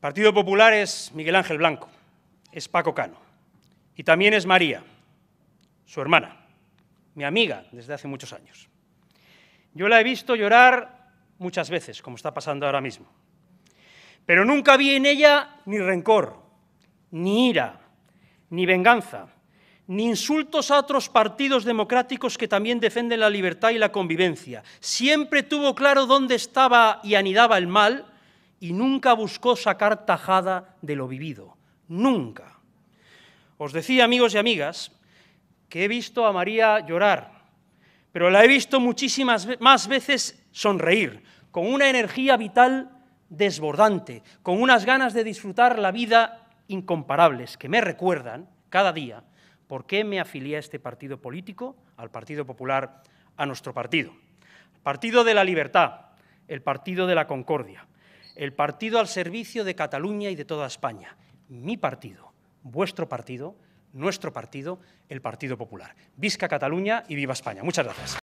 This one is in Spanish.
Partido Popular es Miguel Ángel Blanco, es Paco Cano y también es María, su hermana, mi amiga desde hace muchos años. Yo la he visto llorar muchas veces, como está pasando ahora mismo, pero nunca vi en ella ni rencor, ni ira, ni venganza, ni insultos a otros partidos democráticos que también defienden la libertad y la convivencia. Siempre tuvo claro dónde estaba y anidaba el mal y nunca buscó sacar tajada de lo vivido. Nunca. Os decía, amigos y amigas, que he visto a María llorar, pero la he visto muchísimas más veces sonreír, con una energía vital desbordante, con unas ganas de disfrutar la vida incomparables que me recuerdan cada día por qué me afilié a este partido político, al Partido Popular, a nuestro partido. partido de la libertad, el partido de la concordia, el partido al servicio de Cataluña y de toda España. Mi partido, vuestro partido, nuestro partido, el Partido Popular. Visca Cataluña y viva España. Muchas gracias.